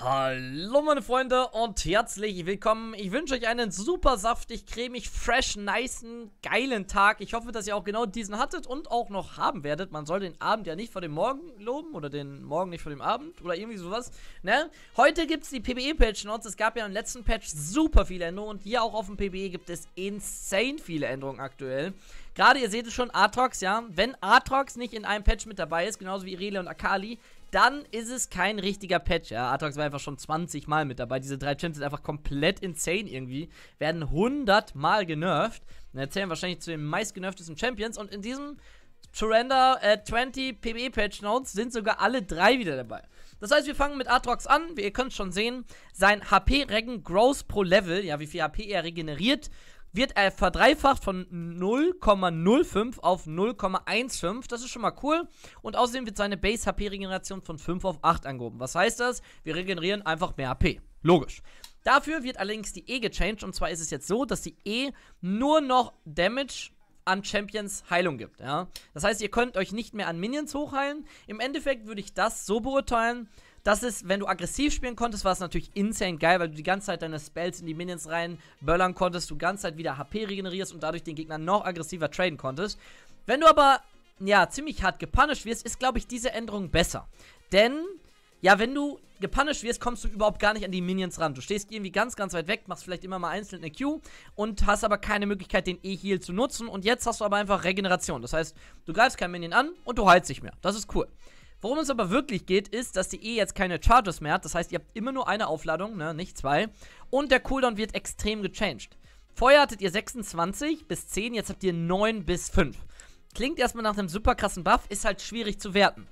Hallo meine Freunde und herzlich willkommen. Ich wünsche euch einen super saftig, cremig, fresh, niceen, geilen Tag. Ich hoffe, dass ihr auch genau diesen hattet und auch noch haben werdet. Man soll den Abend ja nicht vor dem Morgen loben oder den Morgen nicht vor dem Abend oder irgendwie sowas. Ne? Heute gibt es die PBE-Patch-Notes. Es gab ja im letzten Patch super viele Änderungen und hier auch auf dem PBE gibt es insane viele Änderungen aktuell. Gerade, ihr seht es schon, Atrox, ja. Wenn Atrox nicht in einem Patch mit dabei ist, genauso wie Irelia und Akali, dann ist es kein richtiger Patch. Ja, Atox war einfach schon 20 Mal mit dabei. Diese drei Champs sind einfach komplett insane irgendwie. Werden 100 Mal genervt. Und erzählen wahrscheinlich zu den meistgenervtesten Champions. Und in diesem Surrender äh, 20 PBE Patch Notes sind sogar alle drei wieder dabei. Das heißt, wir fangen mit Atrox an. Wie ihr könnt schon sehen, sein HP-Regen grows pro Level. Ja, wie viel HP er regeneriert wird er verdreifacht von 0,05 auf 0,15. Das ist schon mal cool. Und außerdem wird seine Base-HP-Regeneration von 5 auf 8 angehoben. Was heißt das? Wir regenerieren einfach mehr HP. Logisch. Dafür wird allerdings die E gechanged. Und zwar ist es jetzt so, dass die E nur noch Damage an Champions Heilung gibt. Ja? Das heißt, ihr könnt euch nicht mehr an Minions hochheilen. Im Endeffekt würde ich das so beurteilen, das ist, wenn du aggressiv spielen konntest, war es natürlich insane geil, weil du die ganze Zeit deine Spells in die Minions reinböllern konntest, du die ganze Zeit wieder HP regenerierst und dadurch den Gegner noch aggressiver traden konntest. Wenn du aber, ja, ziemlich hart gepunished wirst, ist, glaube ich, diese Änderung besser. Denn, ja, wenn du gepunished wirst, kommst du überhaupt gar nicht an die Minions ran. Du stehst irgendwie ganz, ganz weit weg, machst vielleicht immer mal einzeln eine Q und hast aber keine Möglichkeit, den E-Heal zu nutzen. Und jetzt hast du aber einfach Regeneration. Das heißt, du greifst kein Minion an und du heilst dich mehr. Das ist cool. Worum es aber wirklich geht, ist, dass die E jetzt keine Charges mehr hat. Das heißt, ihr habt immer nur eine Aufladung, ne, nicht zwei. Und der Cooldown wird extrem gechanged. Vorher hattet ihr 26 bis 10, jetzt habt ihr 9 bis 5. Klingt erstmal nach einem super krassen Buff, ist halt schwierig zu werten.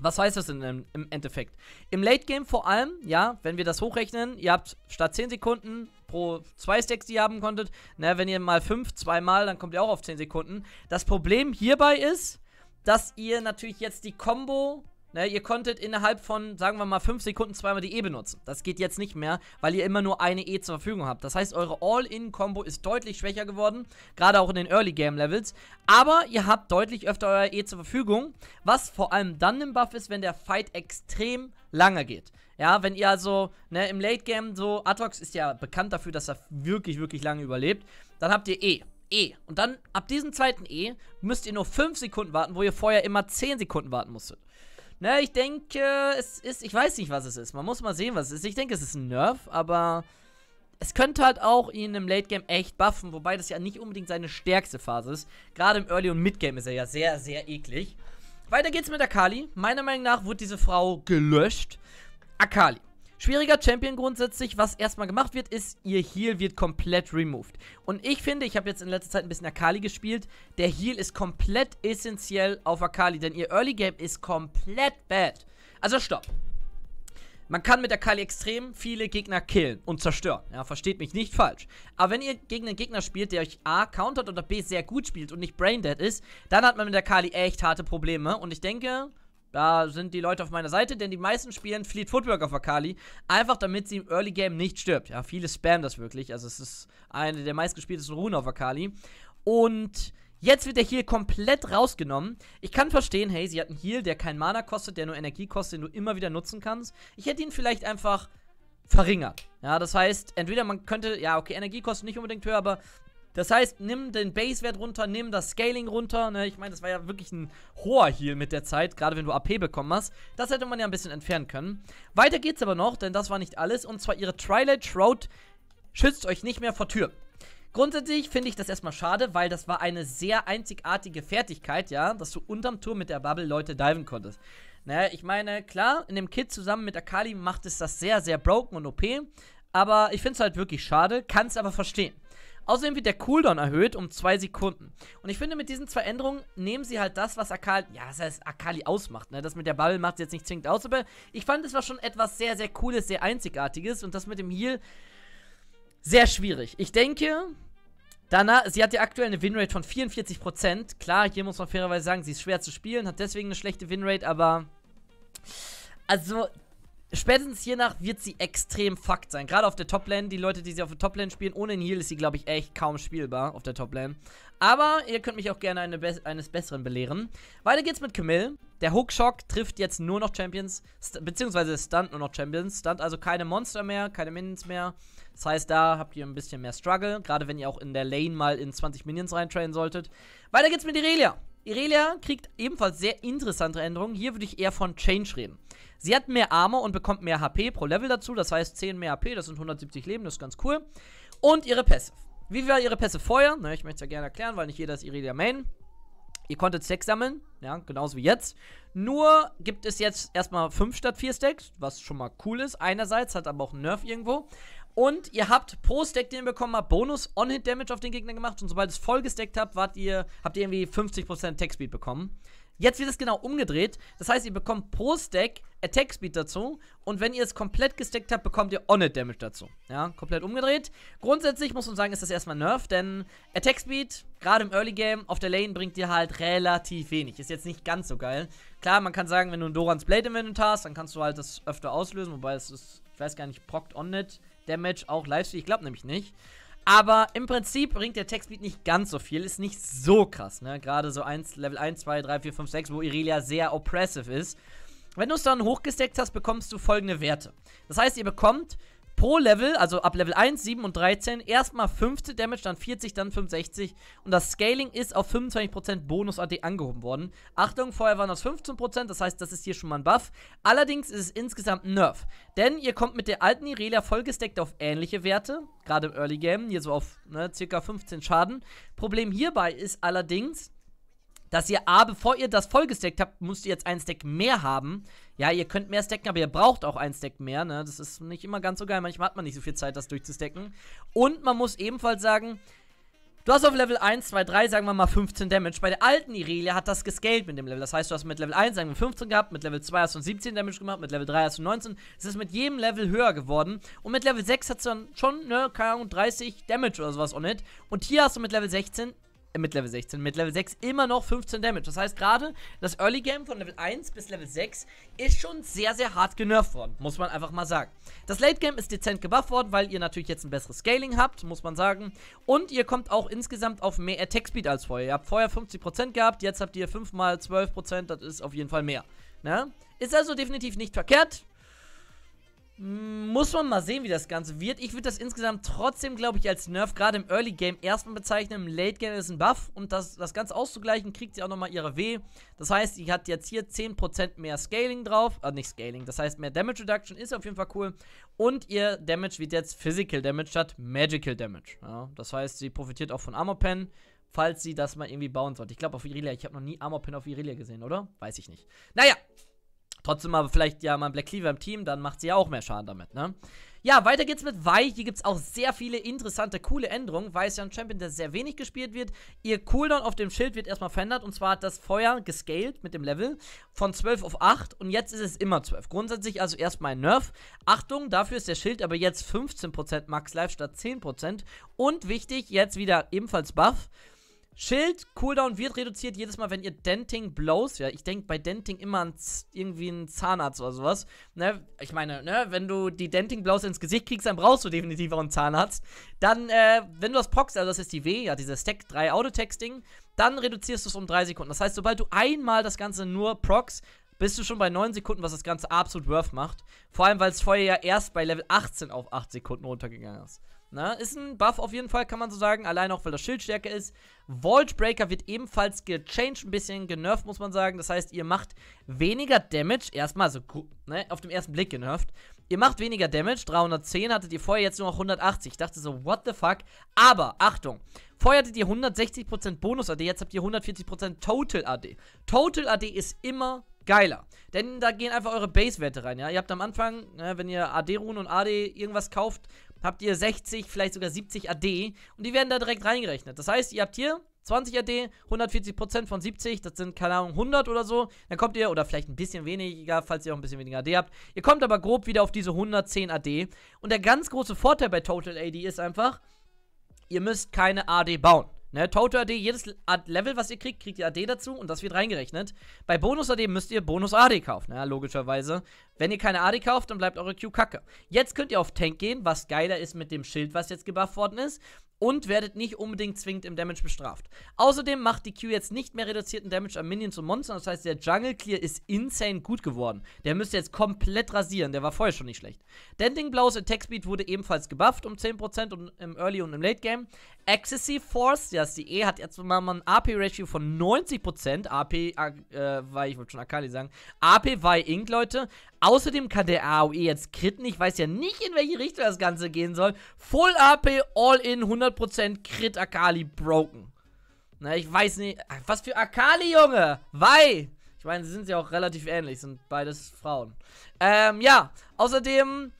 Was heißt das denn im, Endeffekt? Im Late Game vor allem, ja, wenn wir das hochrechnen, ihr habt statt 10 Sekunden pro 2 Stacks, die ihr haben konntet, na, ne, wenn ihr mal 5 2 mal, dann kommt ihr auch auf 10 Sekunden. Das Problem hierbei ist, dass ihr natürlich jetzt die Combo Ne, ihr konntet innerhalb von, sagen wir mal, 5 Sekunden zweimal die E benutzen. Das geht jetzt nicht mehr, weil ihr immer nur eine E zur Verfügung habt. Das heißt, eure All-In-Kombo ist deutlich schwächer geworden, gerade auch in den Early-Game-Levels. Aber ihr habt deutlich öfter euer E zur Verfügung, was vor allem dann im Buff ist, wenn der Fight extrem lange geht. Ja, wenn ihr also ne, im Late-Game so, Atox ist ja bekannt dafür, dass er wirklich, wirklich lange überlebt, dann habt ihr E. E. Und dann ab diesem zweiten E müsst ihr nur 5 Sekunden warten, wo ihr vorher immer 10 Sekunden warten musstet. Na, ne, ich denke, es ist. Ich weiß nicht, was es ist. Man muss mal sehen, was es ist. Ich denke, es ist ein Nerf, aber. Es könnte halt auch ihn im Late Game echt buffen, wobei das ja nicht unbedingt seine stärkste Phase ist. Gerade im Early und Mid Game ist er ja sehr, sehr eklig. Weiter geht's mit Akali. Meiner Meinung nach wurde diese Frau gelöscht. Akali. Schwieriger Champion grundsätzlich, was erstmal gemacht wird, ist, ihr Heal wird komplett removed. Und ich finde, ich habe jetzt in letzter Zeit ein bisschen Akali gespielt, der Heal ist komplett essentiell auf Akali, denn ihr Early Game ist komplett bad. Also stopp. Man kann mit Akali extrem viele Gegner killen und zerstören. Ja, versteht mich nicht falsch. Aber wenn ihr gegen einen Gegner spielt, der euch A countert oder B sehr gut spielt und nicht braindead ist, dann hat man mit Akali echt harte Probleme. Und ich denke, da sind die Leute auf meiner Seite, denn die meisten spielen Fleet Footwork auf Akali, einfach damit sie im Early Game nicht stirbt. Ja, viele spammen das wirklich. Also es ist eine der meistgespieltesten Runen auf Akali. Und Jetzt wird der Heal komplett rausgenommen. Ich kann verstehen, hey, sie hat einen Heal, der kein Mana kostet, der nur Energie kostet, den du immer wieder nutzen kannst. Ich hätte ihn vielleicht einfach verringert. Ja, das heißt, entweder man könnte, ja, okay, Energie kostet nicht unbedingt höher, aber das heißt, nimm den Base-Wert runter, nimm das Scaling runter. Ne? Ich meine, das war ja wirklich ein hoher Heal mit der Zeit, gerade wenn du AP bekommen hast. Das hätte man ja ein bisschen entfernen können. Weiter geht's aber noch, denn das war nicht alles. Und zwar ihre Twilight Road schützt euch nicht mehr vor Tür. Grundsätzlich finde ich das erstmal schade, weil das war eine sehr einzigartige Fertigkeit, ja, dass du unterm Turm mit der Bubble Leute diven konntest. Naja, ne, ich meine, klar, in dem Kit zusammen mit Akali macht es das sehr, sehr broken und OP, aber ich finde es halt wirklich schade, kann es aber verstehen. Außerdem wird der Cooldown erhöht um 2 Sekunden. Und ich finde, mit diesen zwei Änderungen nehmen sie halt das, was Akali, ja, das heißt Akali ausmacht. Ne? Das mit der Bubble macht sie jetzt nicht zwingend aus, aber ich fand, es war schon etwas sehr, sehr Cooles, sehr Einzigartiges. Und das mit dem Heal, sehr schwierig. Ich denke, Danach, sie hat ja aktuell eine Winrate von 44%. Klar, hier muss man fairerweise sagen, sie ist schwer zu spielen, hat deswegen eine schlechte Winrate, aber. Also, spätestens hiernach wird sie extrem fucked sein. Gerade auf der Toplane, die Leute, die sie auf der Toplane spielen, ohne Heal ist sie, glaube ich, echt kaum spielbar auf der Toplane. Aber ihr könnt mich auch gerne eine Be eines Besseren belehren. Weiter geht's mit Camille. Der Hookshock trifft jetzt nur noch Champions, beziehungsweise Stunt nur noch Champions. Stunt also keine Monster mehr, keine Minions mehr. Das heißt, da habt ihr ein bisschen mehr Struggle, gerade wenn ihr auch in der Lane mal in 20 Minions reintrainen solltet. Weiter geht's mit Irelia. Irelia kriegt ebenfalls sehr interessante Änderungen. Hier würde ich eher von Change reden. Sie hat mehr Armor und bekommt mehr HP pro Level dazu. Das heißt 10 mehr HP, das sind 170 Leben, das ist ganz cool. Und ihre Pässe. Wie war ihre Pässe vorher? Na, ich möchte es ja gerne erklären, weil nicht jeder ist Irelia Main. Ihr konntet Stacks sammeln, ja, genauso wie jetzt. Nur gibt es jetzt erstmal 5 statt 4 Stacks, was schon mal cool ist. Einerseits hat aber auch einen Nerf irgendwo. Und ihr habt pro Stack, den ihr bekommen habt, Bonus On-Hit-Damage auf den Gegner gemacht. Und sobald es voll gestackt habt, wart ihr, habt ihr irgendwie 50% Attack-Speed bekommen. Jetzt wird es genau umgedreht. Das heißt, ihr bekommt pro Stack Attack Speed dazu. Und wenn ihr es komplett gestackt habt, bekommt ihr on hit Damage dazu. Ja, komplett umgedreht. Grundsätzlich muss man sagen, ist das erstmal Nerf, denn Attack Speed, gerade im Early Game, auf der Lane bringt dir halt relativ wenig. Ist jetzt nicht ganz so geil. Klar, man kann sagen, wenn du ein Dorans Blade Inventar hast, dann kannst du halt das öfter auslösen. Wobei es ist, ich weiß gar nicht, proct on hit Damage auch Livestream. Ich glaube nämlich nicht. Aber im Prinzip bringt der Tech-Speed nicht ganz so viel. Ist nicht so krass, ne? Gerade so 1, Level 1, 2, 3, 4, 5, 6, wo Irelia sehr oppressive ist. Wenn du es dann hochgesteckt hast, bekommst du folgende Werte. Das heißt, ihr bekommt pro Level, also ab Level 1, 7 und 13, erstmal 15 Damage, dann 40, dann 65. Und das Scaling ist auf 25% Bonus-AD angehoben worden. Achtung, vorher waren das 15%, das heißt, das ist hier schon mal ein Buff. Allerdings ist es insgesamt ein Nerf. Denn ihr kommt mit der alten Irelia vollgesteckt auf ähnliche Werte, gerade im Early Game, hier so auf ne, circa 15 Schaden. Problem hierbei ist allerdings, dass ihr A, bevor ihr das voll habt, müsst ihr jetzt ein Stack mehr haben. Ja, ihr könnt mehr stacken, aber ihr braucht auch ein Stack mehr, ne? Das ist nicht immer ganz so geil. Manchmal hat man nicht so viel Zeit, das durchzustecken. Und man muss ebenfalls sagen, Du hast auf Level 1, 2, 3, sagen wir mal 15 Damage. Bei der alten Irelia hat das gescaled mit dem Level. Das heißt, du hast mit Level 1, sagen wir 15 gehabt, mit Level 2 hast du 17 Damage gemacht, mit Level 3 hast du 19. Es ist mit jedem Level höher geworden. Und mit Level 6 hast du dann schon, ne, keine Ahnung, 30 Damage oder sowas on it. Und hier hast du mit Level 16 mit Level 16, mit Level 6 immer noch 15 Damage. Das heißt, gerade das Early Game von Level 1 bis Level 6 ist schon sehr, sehr hart genervt worden, muss man einfach mal sagen. Das Late Game ist dezent gebufft worden, weil ihr natürlich jetzt ein besseres Scaling habt, muss man sagen. Und ihr kommt auch insgesamt auf mehr Attack Speed als vorher. Ihr habt vorher 50% gehabt, jetzt habt ihr 5 mal 12%, das ist auf jeden Fall mehr. Ne? Ist also definitiv nicht verkehrt. Muss man mal sehen, wie das Ganze wird. Ich würde das insgesamt trotzdem, glaube ich, als Nerf gerade im Early Game erstmal bezeichnen. Im Late Game ist ein Buff und das, das Ganze auszugleichen, kriegt sie auch nochmal ihre W. Das heißt, sie hat jetzt hier 10% mehr Scaling drauf. Äh, nicht Scaling, das heißt mehr Damage Reduction ist auf jeden Fall cool. Und ihr Damage wird jetzt Physical Damage statt Magical Damage. Ja, das heißt, sie profitiert auch von Armor Pen falls sie das mal irgendwie bauen sollte. Ich glaube auf Irelia, ich habe noch nie Armor Pen auf Irelia gesehen, oder? Weiß ich nicht. Naja, Trotzdem aber vielleicht ja mal Black Cleaver im Team, dann macht sie ja auch mehr Schaden damit, ne? Ja, weiter geht's mit Wei. Hier gibt's auch sehr viele interessante, coole Änderungen. Wei ist ja ein Champion, der sehr wenig gespielt wird. Ihr Cooldown auf dem Schild wird erstmal verändert. Und zwar hat das Feuer gescaled mit dem Level von 12 auf 8. Und jetzt ist es immer 12. Grundsätzlich also erstmal ein Nerf. Achtung, dafür ist der Schild aber jetzt 15% Max Life statt 10%. Und wichtig, jetzt wieder ebenfalls Buff. Schild, Cooldown wird reduziert jedes Mal, wenn ihr Denting blows. Ja, ich denke bei Denting immer an irgendwie einen Zahnarzt oder sowas. Ne? Ich meine, ne, wenn du die Denting blows ins Gesicht kriegst, dann brauchst du definitiv auch einen Zahnarzt. Dann, äh, wenn du das Prox, also das ist die W, ja, dieses Stack 3 Auto-Texting, dann reduzierst du es um 3 Sekunden. Das heißt, sobald du einmal das Ganze nur Prox, bist du schon bei 9 Sekunden, was das Ganze absolut worth macht. Vor allem, weil es vorher ja erst bei Level 18 auf 8 Sekunden runtergegangen ist. Na, ist ein Buff auf jeden Fall, kann man so sagen. Allein auch, weil das Schild stärker ist. Vault Breaker wird ebenfalls gechanged, ein bisschen genervt, muss man sagen. Das heißt, ihr macht weniger Damage. Erstmal, so, ne, auf dem ersten Blick genervt. Ihr macht weniger Damage. 310 hattet ihr vorher, jetzt nur noch 180. Ich dachte so, what the fuck? Aber, Achtung. Vorher hattet ihr 160% Bonus-AD, jetzt habt ihr 140% Total-AD. Total-AD ist immer geiler. Denn da gehen einfach eure Base-Werte rein, ja. Ihr habt am Anfang, ne, wenn ihr AD-Runen und AD irgendwas kauft, habt ihr 60, vielleicht sogar 70 AD und die werden da direkt reingerechnet. Das heißt, ihr habt hier 20 AD, 140% von 70, das sind, keine Ahnung, 100 oder so. Dann kommt ihr, oder vielleicht ein bisschen weniger, falls ihr auch ein bisschen weniger AD habt. Ihr kommt aber grob wieder auf diese 110 AD. Und der ganz große Vorteil bei Total AD ist einfach, ihr müsst keine AD bauen. Ne, Total AD, jedes Level, was ihr kriegt, kriegt ihr AD dazu und das wird reingerechnet. Bei Bonus AD müsst ihr Bonus AD kaufen, ne, logischerweise. Wenn ihr keine Adi kauft, dann bleibt eure Q kacke. Jetzt könnt ihr auf Tank gehen, was geiler ist mit dem Schild, was jetzt gebufft worden ist. Und werdet nicht unbedingt zwingend im Damage bestraft. Außerdem macht die Q jetzt nicht mehr reduzierten Damage an Minions und Monstern. Das heißt, der Jungle Clear ist insane gut geworden. Der müsste jetzt komplett rasieren. Der war vorher schon nicht schlecht. Denting Blows Attack Speed wurde ebenfalls gebufft um 10% und im Early und im Late Game. Accessy Force, ja, ist die E hat jetzt mal ein AP-Ratio von 90%. AP, äh, weil ich wollte schon Akali sagen. AP war Ink, Leute. Außerdem kann der AOE jetzt critten. Ich weiß ja nicht, in welche Richtung das Ganze gehen soll. Full AP, All In, 100% Crit Akali broken. Na, ich weiß nicht. was für Akali, Junge? Wei! Ich meine, sie sind ja auch relativ ähnlich, sind beides Frauen. Ähm, ja. Außerdem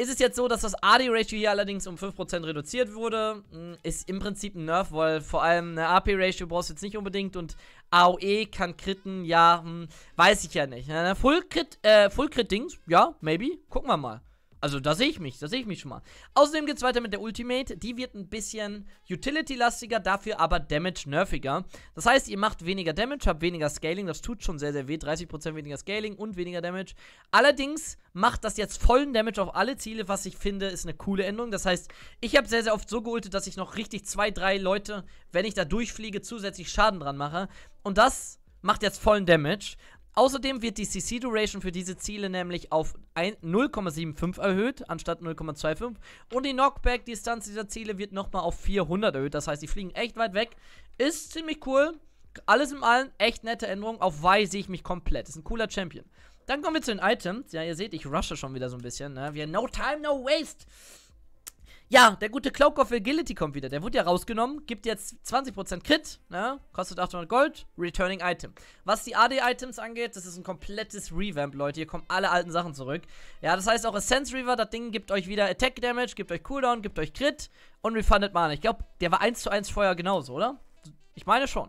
ist es jetzt so, dass das AD-Ratio hier allerdings um 5% reduziert wurde? Hm, ist im Prinzip ein Nerf, weil vor allem eine AP-Ratio brauchst du jetzt nicht unbedingt und AOE kann kritten, ja, hm, weiß ich ja nicht. Ne? Full-Crit, äh, full dings ja, maybe, gucken wir mal. Also da sehe ich mich, da sehe ich mich schon mal. Außerdem geht es weiter mit der Ultimate. Die wird ein bisschen Utility-lastiger, dafür aber Damage-nerfiger. Das heißt, ihr macht weniger Damage, habt weniger Scaling. Das tut schon sehr, sehr weh. 30% weniger Scaling und weniger Damage. Allerdings macht das jetzt vollen Damage auf alle Ziele, was ich finde, ist eine coole Änderung. Das heißt, ich habe sehr, sehr oft so geultet, dass ich noch richtig zwei, drei Leute, wenn ich da durchfliege, zusätzlich Schaden dran mache. Und das macht jetzt vollen Damage. Außerdem wird die CC-Duration für diese Ziele nämlich auf 0,75 erhöht, anstatt 0,25. Und die Knockback-Distanz dieser Ziele wird nochmal auf 400 erhöht. Das heißt, die fliegen echt weit weg. Ist ziemlich cool. Alles in allem echt nette Änderung. Auf Y sehe ich mich komplett. Ist ein cooler Champion. Dann kommen wir zu den Items. Ja, ihr seht, ich rushe schon wieder so ein bisschen. Ne? Wir no time, no waste. Ja, der gute Cloak of Agility kommt wieder. Der wurde ja rausgenommen, gibt jetzt 20% Crit, ne? kostet 800 Gold, Returning Item. Was die AD-Items angeht, das ist ein komplettes Revamp, Leute. Hier kommen alle alten Sachen zurück. Ja, das heißt auch Essence Reaver, das Ding gibt euch wieder Attack Damage, gibt euch Cooldown, gibt euch Crit und Refunded Mana. Ich glaube, der war 1 zu 1 vorher genauso, oder? Ich meine schon.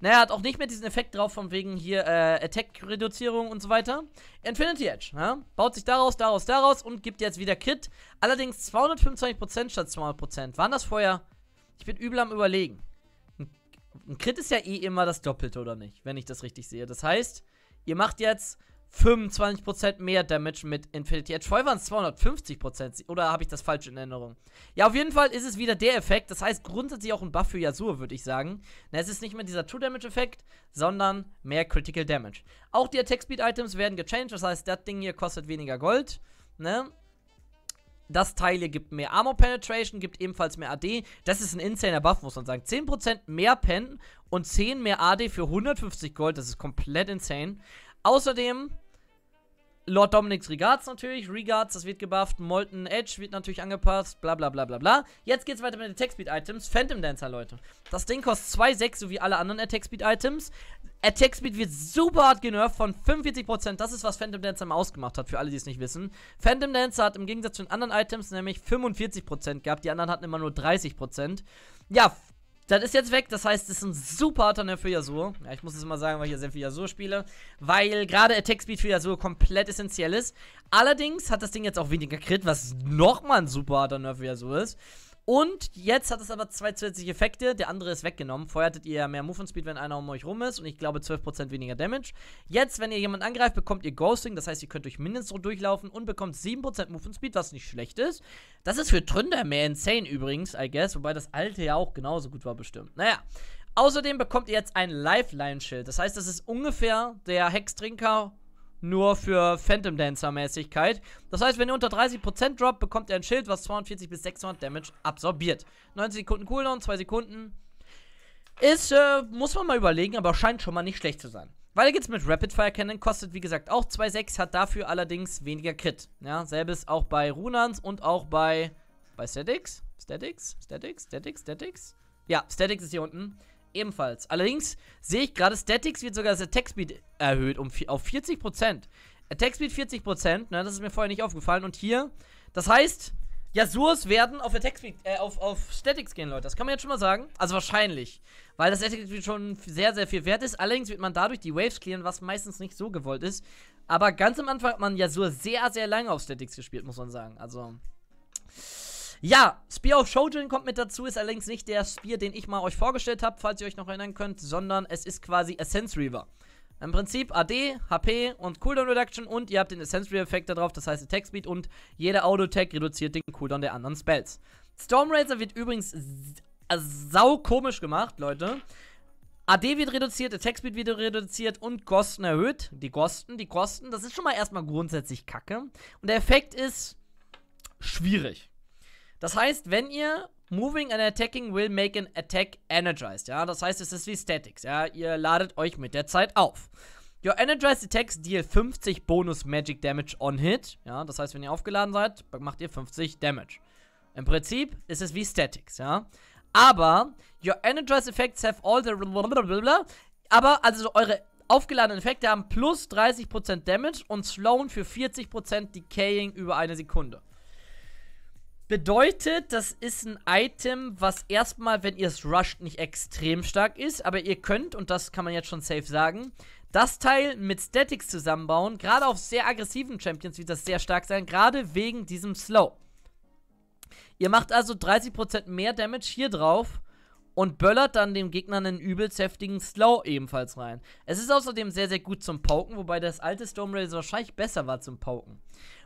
Naja, hat auch nicht mehr diesen Effekt drauf, von wegen hier äh, Attack-Reduzierung und so weiter. Infinity Edge, ja? Ne? baut sich daraus, daraus, daraus und gibt jetzt wieder Crit. Allerdings 225% statt 200%. Waren das vorher? Ich bin übel am Überlegen. Ein Crit ist ja eh immer das Doppelte, oder nicht? Wenn ich das richtig sehe. Das heißt, ihr macht jetzt 25% mehr Damage mit Infinity Edge. Vorher waren es 250%. Oder habe ich das falsch in Erinnerung? Ja, auf jeden Fall ist es wieder der Effekt. Das heißt grundsätzlich auch ein Buff für Yasuo, würde ich sagen. Na, es ist nicht mehr dieser True Damage Effekt, sondern mehr Critical Damage. Auch die Attack Speed Items werden gechanged. Das heißt, das Ding hier kostet weniger Gold. Ne? Das Teil hier gibt mehr Armor Penetration, gibt ebenfalls mehr AD. Das ist ein insaner Buff, muss man sagen. 10% mehr Pen und 10 mehr AD für 150 Gold. Das ist komplett insane. Außerdem Lord Dominic's Regards natürlich, Regards, das wird gebufft, Molten Edge wird natürlich angepasst, bla bla bla bla bla. Jetzt geht's weiter mit Attack-Speed-Items, Phantom Dancer, Leute. Das Ding kostet 2,6, so wie alle anderen Attack-Speed-Items. Attack-Speed wird super hart genervt von 45%, das ist, was Phantom Dancer mal ausgemacht hat, für alle, die es nicht wissen. Phantom Dancer hat im Gegensatz zu den anderen Items nämlich 45% gehabt, die anderen hatten immer nur 30%. Ja, das ist jetzt weg, das heißt, es ist ein super Alternate für Yasuo. Ja, ich muss es immer sagen, weil ich ja sehr viel Yasuo spiele. Weil gerade Attack Speed für Yasuo komplett essentiell ist. Allerdings hat das Ding jetzt auch weniger Crit, was nochmal ein super Alternate für Yasuo ist. Und jetzt hat es aber zwei zusätzliche Effekte. Der andere ist weggenommen. Vorher hattet ihr mehr Move und Speed, wenn einer um euch rum ist. Und ich glaube 12% weniger Damage. Jetzt, wenn ihr jemanden angreift, bekommt ihr Ghosting. Das heißt, ihr könnt euch mindestens so durchlaufen und bekommt 7% Move und Speed, was nicht schlecht ist. Das ist für Tründer mehr insane übrigens, I guess. Wobei das alte ja auch genauso gut war bestimmt. Naja. Außerdem bekommt ihr jetzt ein Lifeline-Schild. Das heißt, das ist ungefähr der Hextrinker nur für Phantom Dancer Mäßigkeit. Das heißt, wenn ihr unter 30% droppt, bekommt ihr ein Schild, was 42 bis 600 Damage absorbiert. 90 Sekunden Cooldown, 2 Sekunden. Ist, äh, muss man mal überlegen, aber scheint schon mal nicht schlecht zu sein. Weiter geht's mit Rapid Fire Cannon, kostet wie gesagt auch 2,6, hat dafür allerdings weniger Crit. Ja, selbes auch bei Runans und auch bei, bei Statics? Statics? Statics? Statics? Statics? Ja, Statics ist hier unten ebenfalls. Allerdings sehe ich gerade, Statics wird sogar das Attack Speed erhöht um, auf 40%. Attack Speed 40%, ne, das ist mir vorher nicht aufgefallen. Und hier, das heißt, Yasuos werden auf Attack Speed, äh, auf, auf Statics gehen, Leute. Das kann man jetzt schon mal sagen. Also wahrscheinlich. Weil das Attack Speed schon sehr, sehr viel wert ist. Allerdings wird man dadurch die Waves clearen, was meistens nicht so gewollt ist. Aber ganz am Anfang hat man Yasuo sehr, sehr lange auf Statics gespielt, muss man sagen. Also... Ja, Spear of Shoujin kommt mit dazu, ist allerdings nicht der Spear, den ich mal euch vorgestellt habe, falls ihr euch noch erinnern könnt, sondern es ist quasi Essence Reaver. Im Prinzip AD, HP und Cooldown Reduction und ihr habt den Essence Reaver Effekt darauf, das heißt Attack Speed und jeder auto attack reduziert den Cooldown der anderen Spells. Storm Razor wird übrigens sau komisch gemacht, Leute. AD wird reduziert, Attack Speed wird reduziert und Kosten erhöht. Die Kosten, die Kosten, das ist schon mal erstmal grundsätzlich kacke. Und der Effekt ist schwierig. Das heißt, wenn ihr Moving and attacking will make an attack energized. Ja, das heißt, es ist wie Statics. Ja, ihr ladet euch mit der Zeit auf. Your energized attacks deal 50 Bonus Magic Damage on Hit. Ja, das heißt, wenn ihr aufgeladen seid, macht ihr 50 Damage. Im Prinzip ist es wie Statics. Ja, aber your energized effects have all the blablabla. Aber also eure aufgeladenen Effekte haben plus 30% Damage und slowen für 40% Decaying über eine Sekunde. Bedeutet, das ist ein Item, was erstmal, wenn ihr es rusht, nicht extrem stark ist, aber ihr könnt, und das kann man jetzt schon safe sagen, das Teil mit Statics zusammenbauen, gerade auf sehr aggressiven Champions wird das sehr stark sein, gerade wegen diesem Slow. Ihr macht also 30% mehr Damage hier drauf und böllert dann dem Gegner einen übelst heftigen Slow ebenfalls rein. Es ist außerdem sehr, sehr gut zum Poken, wobei das alte Storm wahrscheinlich besser war zum Poken.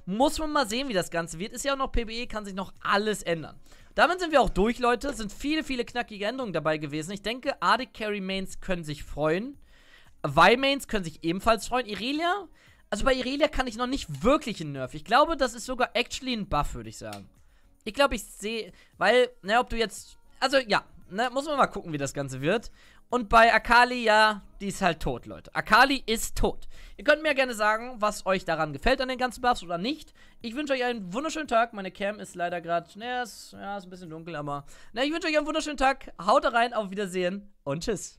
Muss man mal sehen, wie das Ganze wird. Ist ja auch noch PBE, kann sich noch alles ändern. Damit sind wir auch durch, Leute. Es sind viele, viele knackige Änderungen dabei gewesen. Ich denke, Arctic Carry Mains können sich freuen. Y-Mains können sich ebenfalls freuen. Irelia, also bei Irelia kann ich noch nicht wirklich einen Nerf. Ich glaube, das ist sogar actually ein Buff, würde ich sagen. Ich glaube, ich sehe, weil, ne, ob du jetzt, also ja, ne, muss man mal gucken, wie das Ganze wird. Und bei Akali, ja, die ist halt tot, Leute. Akali ist tot. Ihr könnt mir gerne sagen, was euch daran gefällt an den ganzen Buffs oder nicht. Ich wünsche euch einen wunderschönen Tag. Meine Cam ist leider gerade, naja, ist, ja, ist ein bisschen dunkel, aber... Na, ich wünsche euch einen wunderschönen Tag. Haut rein, auf Wiedersehen und tschüss.